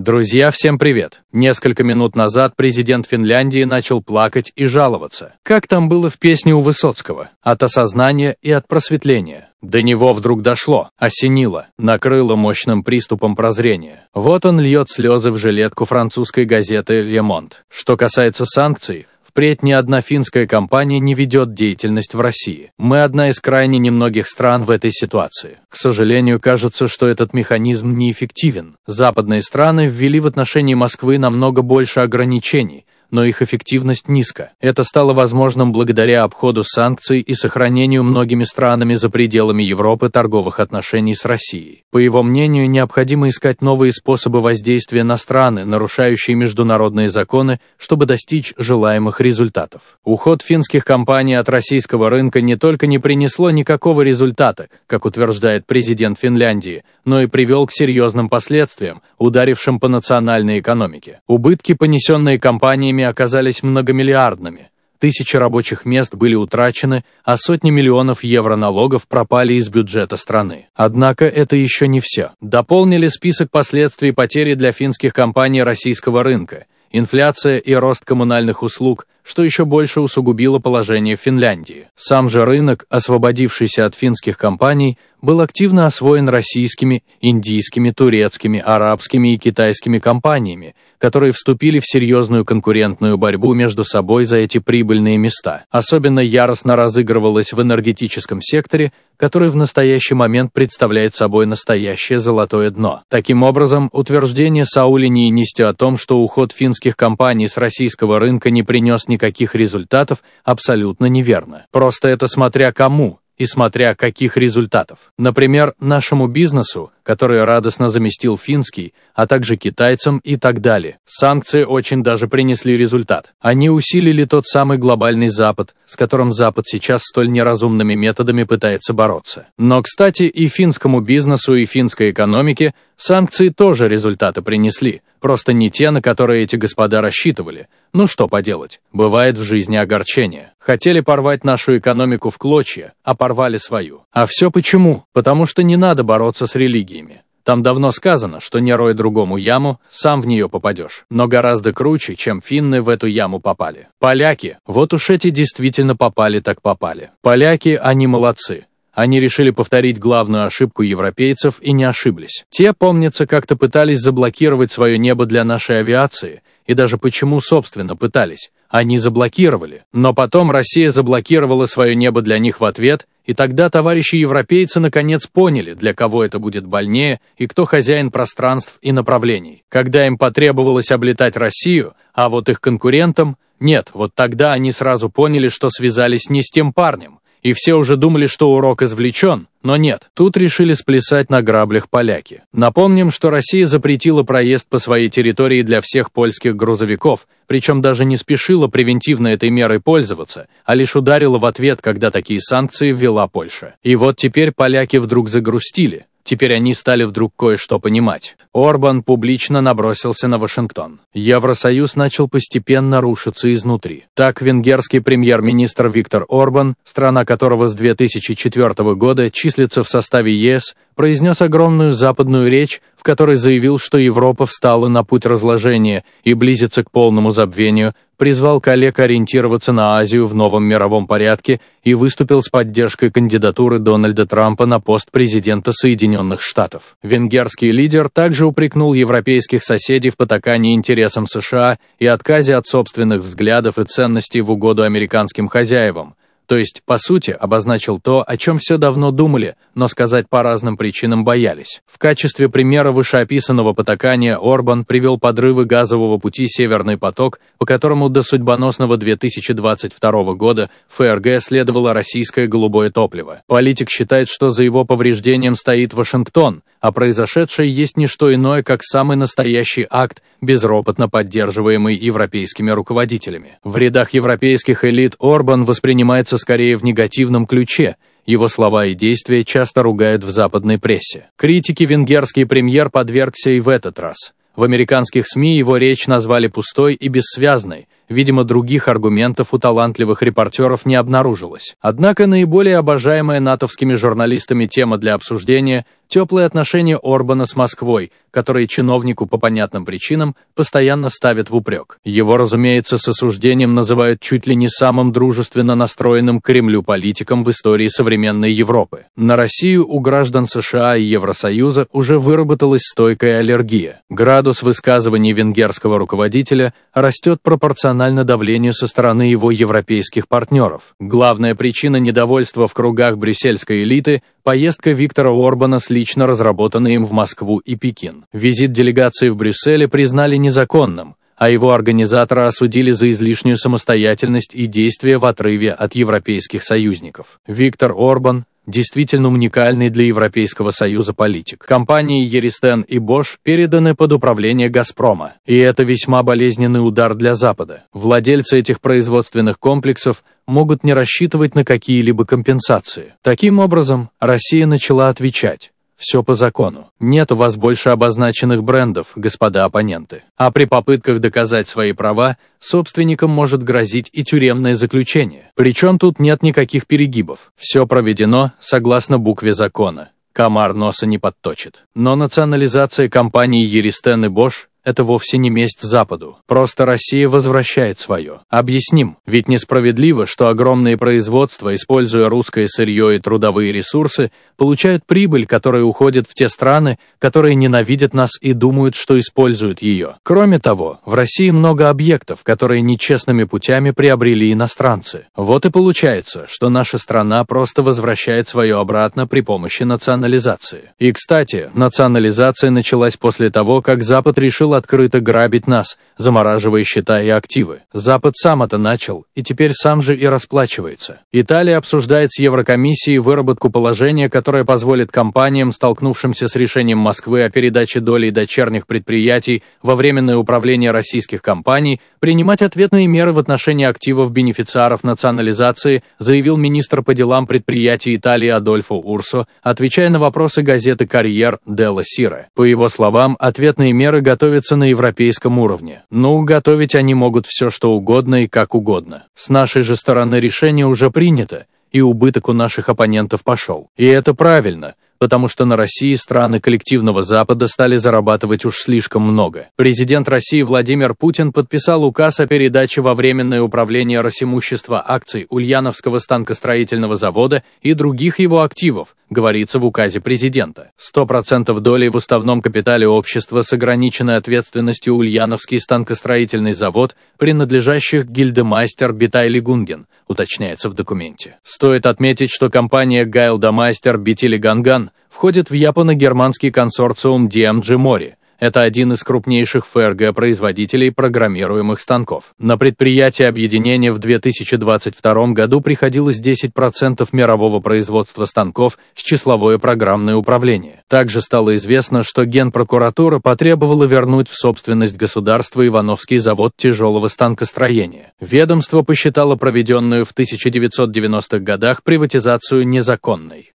Друзья, всем привет! Несколько минут назад президент Финляндии начал плакать и жаловаться. Как там было в песне у Высоцкого? От осознания и от просветления. До него вдруг дошло, осенило, накрыло мощным приступом прозрения. Вот он льет слезы в жилетку французской газеты Ле Монт. Что касается санкций, Впредь ни одна финская компания не ведет деятельность в России. Мы одна из крайне немногих стран в этой ситуации. К сожалению, кажется, что этот механизм неэффективен. Западные страны ввели в отношении Москвы намного больше ограничений, но их эффективность низка. Это стало возможным благодаря обходу санкций и сохранению многими странами за пределами Европы торговых отношений с Россией. По его мнению, необходимо искать новые способы воздействия на страны, нарушающие международные законы, чтобы достичь желаемых результатов. Уход финских компаний от российского рынка не только не принесло никакого результата, как утверждает президент Финляндии, но и привел к серьезным последствиям, ударившим по национальной экономике. Убытки, понесенные компаниями, компаниями оказались многомиллиардными, тысячи рабочих мест были утрачены, а сотни миллионов евро налогов пропали из бюджета страны. Однако это еще не все. Дополнили список последствий потери для финских компаний российского рынка, инфляция и рост коммунальных услуг, что еще больше усугубило положение Финляндии. Сам же рынок, освободившийся от финских компаний, был активно освоен российскими, индийскими, турецкими, арабскими и китайскими компаниями, которые вступили в серьезную конкурентную борьбу между собой за эти прибыльные места. Особенно яростно разыгрывалось в энергетическом секторе, который в настоящий момент представляет собой настоящее золотое дно. Таким образом, утверждение Саули Нинисти о том, что уход финских компаний с российского рынка не принес никаких результатов, абсолютно неверно. Просто это смотря кому, и смотря каких результатов. Например, нашему бизнесу, который радостно заместил финский, а также китайцам и так далее. Санкции очень даже принесли результат. Они усилили тот самый глобальный Запад, с которым Запад сейчас столь неразумными методами пытается бороться. Но, кстати, и финскому бизнесу, и финской экономике санкции тоже результаты принесли – Просто не те, на которые эти господа рассчитывали. Ну что поделать, бывает в жизни огорчение. Хотели порвать нашу экономику в клочья, а порвали свою. А все почему? Потому что не надо бороться с религиями. Там давно сказано, что не рой другому яму, сам в нее попадешь. Но гораздо круче, чем финны в эту яму попали. Поляки, вот уж эти действительно попали так попали. Поляки, они молодцы. Они решили повторить главную ошибку европейцев и не ошиблись. Те, помнится, как-то пытались заблокировать свое небо для нашей авиации, и даже почему, собственно, пытались. Они заблокировали. Но потом Россия заблокировала свое небо для них в ответ, и тогда товарищи-европейцы наконец поняли, для кого это будет больнее и кто хозяин пространств и направлений. Когда им потребовалось облетать Россию, а вот их конкурентам – нет, вот тогда они сразу поняли, что связались не с тем парнем, и все уже думали, что урок извлечен, но нет, тут решили сплясать на граблях поляки. Напомним, что Россия запретила проезд по своей территории для всех польских грузовиков, причем даже не спешила превентивно этой мерой пользоваться, а лишь ударила в ответ, когда такие санкции ввела Польша. И вот теперь поляки вдруг загрустили. Теперь они стали вдруг кое-что понимать. Орбан публично набросился на Вашингтон. Евросоюз начал постепенно рушиться изнутри. Так венгерский премьер-министр Виктор Орбан, страна которого с 2004 года числится в составе ЕС, произнес огромную западную речь, в которой заявил, что Европа встала на путь разложения и близится к полному забвению, призвал коллег ориентироваться на Азию в новом мировом порядке и выступил с поддержкой кандидатуры Дональда Трампа на пост президента Соединенных Штатов. Венгерский лидер также упрекнул европейских соседей в потакании интересам США и отказе от собственных взглядов и ценностей в угоду американским хозяевам, то есть, по сути, обозначил то, о чем все давно думали, но сказать по разным причинам боялись. В качестве примера вышеописанного потакания Орбан привел подрывы газового пути «Северный поток», по которому до судьбоносного 2022 года ФРГ следовало российское голубое топливо. Политик считает, что за его повреждением стоит Вашингтон, а произошедшее есть не что иное, как самый настоящий акт, безропотно поддерживаемый европейскими руководителями. В рядах европейских элит Орбан воспринимается скорее в негативном ключе, его слова и действия часто ругают в западной прессе. Критики венгерский премьер подвергся и в этот раз. В американских СМИ его речь назвали пустой и бессвязной, Видимо, других аргументов у талантливых репортеров не обнаружилось. Однако наиболее обожаемая натовскими журналистами тема для обсуждения – теплые отношения Орбана с Москвой, которые чиновнику по понятным причинам постоянно ставят в упрек. Его, разумеется, с осуждением называют чуть ли не самым дружественно настроенным к Кремлю политиком в истории современной Европы. На Россию у граждан США и Евросоюза уже выработалась стойкая аллергия. Градус высказываний венгерского руководителя растет пропорционально пропорционально давлению со стороны его европейских партнеров. Главная причина недовольства в кругах брюссельской элиты – поездка Виктора Орбана с лично разработанной им в Москву и Пекин. Визит делегации в Брюсселе признали незаконным, а его организатора осудили за излишнюю самостоятельность и действия в отрыве от европейских союзников. Виктор Орбан – действительно уникальный для Европейского Союза политик. Компании Еристен и Бош переданы под управление «Газпрома». И это весьма болезненный удар для Запада. Владельцы этих производственных комплексов могут не рассчитывать на какие-либо компенсации. Таким образом, Россия начала отвечать. Все по закону. Нет у вас больше обозначенных брендов, господа оппоненты. А при попытках доказать свои права, собственникам может грозить и тюремное заключение. Причем тут нет никаких перегибов. Все проведено согласно букве закона комар носа не подточит. Но национализация компании Еристен и Бош это вовсе не месть Западу. Просто Россия возвращает свое. Объясним. Ведь несправедливо, что огромные производства, используя русское сырье и трудовые ресурсы, получают прибыль, которая уходит в те страны, которые ненавидят нас и думают, что используют ее. Кроме того, в России много объектов, которые нечестными путями приобрели иностранцы. Вот и получается, что наша страна просто возвращает свое обратно при помощи национализации. И, кстати, национализация началась после того, как Запад решил начал открыто грабить нас, замораживая счета и активы. Запад сам это начал, и теперь сам же и расплачивается. Италия обсуждает с Еврокомиссией выработку положения, которое позволит компаниям, столкнувшимся с решением Москвы о передаче долей дочерних предприятий во временное управление российских компаний, принимать ответные меры в отношении активов бенефициаров национализации, заявил министр по делам предприятий Италии Адольфо Урсо, отвечая на вопросы газеты «Карьер» Делла Сира. По его словам, ответные меры готовят готовится на европейском уровне. Ну, готовить они могут все что угодно и как угодно. С нашей же стороны решение уже принято, и убыток у наших оппонентов пошел. И это правильно – потому что на России страны коллективного Запада стали зарабатывать уж слишком много. Президент России Владимир Путин подписал указ о передаче во Временное управление Росимущества акций Ульяновского станкостроительного завода и других его активов, говорится в указе президента. 100% долей в уставном капитале общества с ограниченной ответственностью Ульяновский станкостроительный завод, принадлежащих Гильдемайстер Битайли Гунген, уточняется в документе. Стоит отметить, что компания Гайлдамастер Битили Ганган входит в японо-германский консорциум DMG Mori, это один из крупнейших ФРГ-производителей программируемых станков. На предприятие объединения в 2022 году приходилось 10% мирового производства станков с числовое программное управление. Также стало известно, что Генпрокуратура потребовала вернуть в собственность государства Ивановский завод тяжелого станкостроения. Ведомство посчитало проведенную в 1990-х годах приватизацию незаконной.